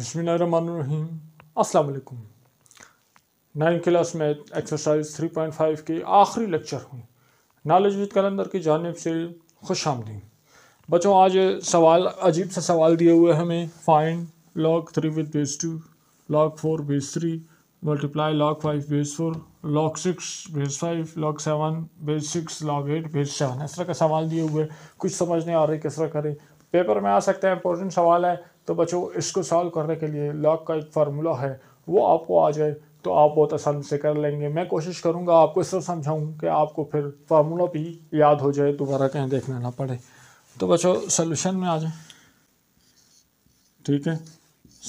बिस्मिल्लाहिर्रहमानिर्रहीम अस्सलाम वालेकुम नाइन क्लास में एक्सरसाइज 3.5 के आखिरी लेक्चर हूँ नॉलेज विद कलंदर की जानब से खुश आमदी बच्चों आज सवाल अजीब सा सवाल दिए हुए हमें find log three with base two log four base three multiply log five base four log six base five log seven base six log eight base seven इस तरह का सवाल दिए हुए कुछ समझ नहीं आ रही किस तरह करें पेपर में आ सकते हैं इंपॉर्टेंट सवाल है तो बच्चों इसको सॉल्व करने के लिए लॉग का एक फार्मूला है वो आपको आ जाए तो आप बहुत आसानी से कर लेंगे मैं कोशिश करूँगा आपको इसको समझाऊँ कि आपको फिर फार्मूला भी याद हो जाए दोबारा कहीं देखना ना पड़े तो बच्चों सोल्यूशन में आ जाए ठीक है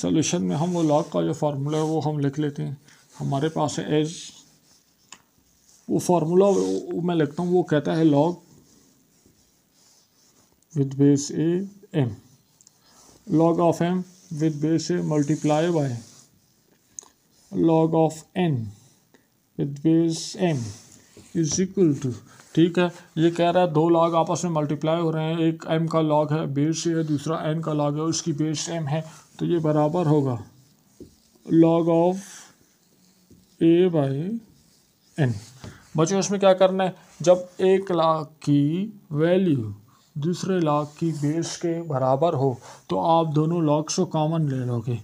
सोल्यूशन में हम वो लॉग का जो फार्मूला है वो हम लिख लेते हैं हमारे पास है एज वो फार्मूला मैं लिखता हूँ वो कहता है log with base A M log of m with base multiply by log of n with base m is equal to ठीक है ये कह रहा है दो लॉग आपस में मल्टीप्लाई हो रहे हैं एक एम का लॉग है बेस है दूसरा एन का लॉग है उसकी बेस एम है तो ये बराबर होगा log of A by N बच्चों इसमें क्या करना है जब एक लाख की वैल्यू दूसरे लॉग की बेस के बराबर हो तो आप दोनों लॉग्स को कॉमन ले लोगे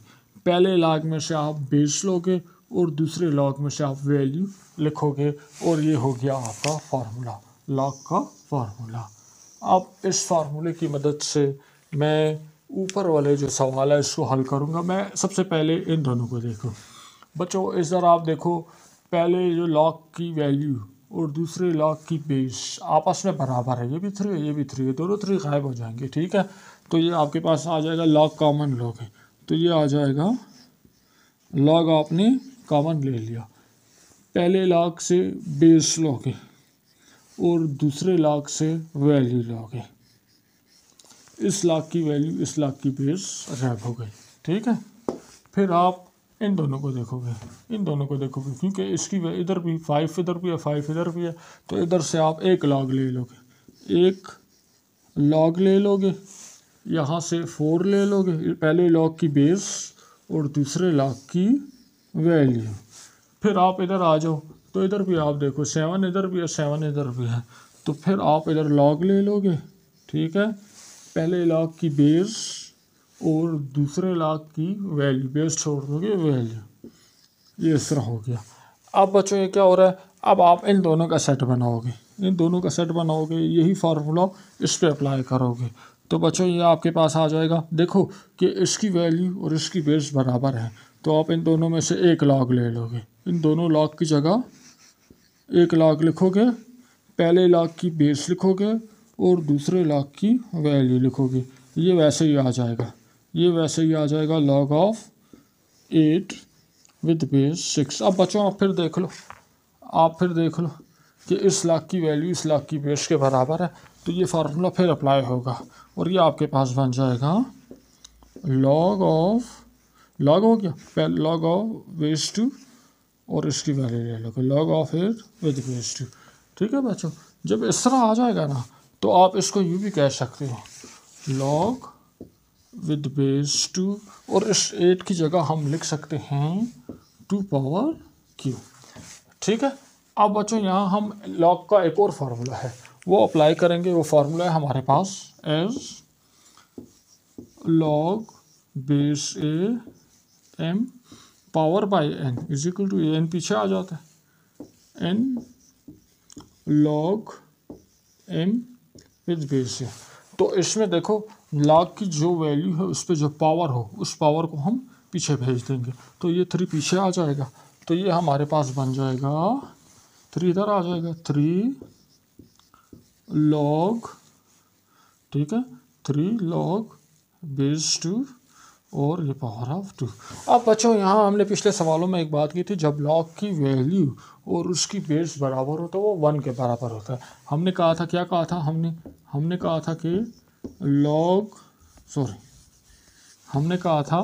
पहले लॉग में से आप बेस लोगे और दूसरे लॉग में से आप वैल्यू लिखोगे और ये हो गया आपका फार्मूला लॉग का फार्मूला अब इस फार्मूले की मदद से मैं ऊपर वाले जो सवाल है इसको हल करूँगा मैं सबसे पहले इन दोनों को देखूँ बच्चों इस तरह आप देखो पहले जो लॉग की वैल्यू और दूसरे लॉक की बेस आपस में बराबर है ये भी थ्री है ये भी थ्री है दोनों थ्री गायब हो जाएंगे ठीक है तो ये आपके पास आ जाएगा लॉक कॉमन लॉक है तो ये आ जाएगा लॉग आपने कॉमन ले लिया पहले लॉक से बेस लॉक है और दूसरे लॉक से वैल्यू लॉक है इस लॉक की वैल्यू इस लॉक की बेस गायब हो गई ठीक है फिर आप इन दोनों को देखोगे इन दोनों को देखोगे क्योंकि इसकी इधर भी फाइव इधर भी है फाइव इधर भी है तो इधर से आप एक लॉग ले लोगे एक लॉग ले लोगे यहाँ से फोर ले लोगे पहले लॉग की बेस और दूसरे लॉग की वैल्यू फिर आप इधर आ जाओ तो इधर भी आप देखो सेवन इधर भी है सेवन इधर भी है तो फिर आप इधर लॉग ले लोगे ठीक है पहले लॉग की बेस और दूसरे लाख की वैल्यू बेस छोड़ दोगे वैल्यू ये इस तरह हो गया अब बच्चों ये क्या हो रहा है अब आप इन दोनों का सेट बनाओगे इन दोनों का सेट बनाओगे यही फार्मूला इस पर अप्लाई करोगे तो बच्चों ये आपके पास आ जाएगा देखो कि इसकी वैल्यू और इसकी बेस बराबर है तो आप इन दोनों में से एक लाख ले लोगे इन दोनों लाख की जगह एक लाख लिखोगे पहले लाख की बेस लिखोगे और दूसरे लाख की वैल्यू लिखोगे ये वैसे ही आ जाएगा ये वैसे ही आ जाएगा log of eight with base six अब बच्चों आप फिर देख लो आप फिर देख लो कि इस लाख की वैल्यू इस लाख की बेस के बराबर है तो ये फार्मूला फिर अप्लाई होगा और ये आपके पास बन जाएगा लॉग ऑफ लॉग हो गया लॉग ऑफ बेस टू और इसकी वैल्यू ले लो log of eight with base two ठीक है बच्चों जब इस तरह आ जाएगा ना तो आप इसको यूँ भी कह सकते हो लॉग विद बेस टू और इस एट की जगह हम लिख सकते हैं टू पावर क्यू ठीक है अब बच्चों यहाँ हम लॉग का एक और फार्मूला है वो अप्लाई करेंगे वो फार्मूला है हमारे पास as log base A M power by N is equal to A N पीछे आ जाता है N log M with base A तो इसमें देखो लॉग की जो वैल्यू है उस पर जो पावर हो उस पावर को हम पीछे भेज देंगे तो ये थ्री पीछे आ जाएगा तो ये हमारे पास बन जाएगा थ्री इधर आ जाएगा थ्री लॉग ठीक है थ्री लॉग बेस टू और ये पावर ऑफ टू अब बच्चों यहाँ हमने पिछले सवालों में एक बात की थी जब लॉक की वैल्यू और उसकी बेस बराबर हो तो वो वन के बराबर होता है हमने कहा था क्या कहा था हमने हमने कहा था कि लॉग सॉरी हमने कहा था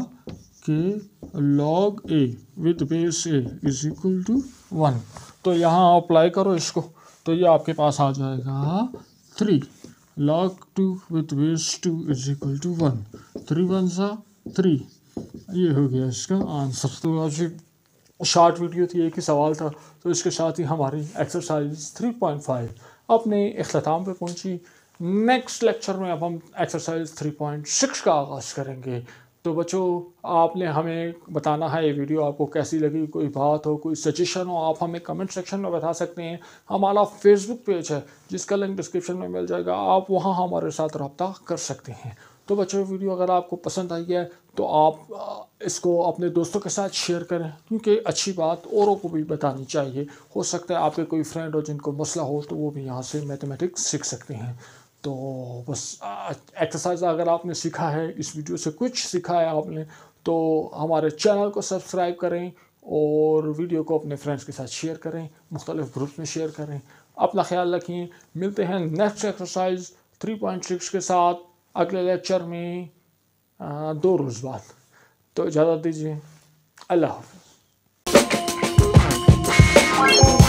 कि log A with base A is equal to one तो यहाँ अप्लाई करो इसको तो ये आपके पास आ जाएगा three log two with base two is equal to one three one सा थ्री ये हो गया इसका आंसर तो आज शॉर्ट वीडियो थी एक ही सवाल था तो इसके साथ ही हमारी एक्सरसाइज 3.5 अपने अख्ताम पर पहुँची नेक्स्ट लेक्चर में अब हम एक्सरसाइज 3.6 का आगाज़ करेंगे तो बच्चों आपने हमें बताना है ये वीडियो आपको कैसी लगी कोई बात हो कोई सजेशन हो आप हमें कमेंट सेक्शन में बता सकते हैं हमारा फेसबुक पेज है जिसका लिंक डिस्क्रिप्शन में मिल जाएगा आप वहाँ हमारे साथ रब्ता कर सकते हैं तो बच्चों वीडियो अगर आपको पसंद आई है तो आप इसको अपने दोस्तों के साथ शेयर करें क्योंकि अच्छी बात औरों को भी बतानी चाहिए हो सकता है आपके कोई फ्रेंड हो जिनको मसला हो तो वो भी यहाँ से मैथमेटिक्स सीख सकते हैं तो बस एक्सरसाइज अगर आपने सीखा है इस वीडियो से कुछ सीखा है आपने तो हमारे चैनल को सब्सक्राइब करें और वीडियो को अपने फ्रेंड्स के साथ शेयर करें मुख्तलिफ ग्रुप्स में शेयर करें अपना ख्याल रखें मिलते हैं नेक्स्ट एक्सरसाइज 3.6 के साथ अगले लेक्चर में दो रोज़ बाद तो इजाज़त दीजिए अल्लाह हाफ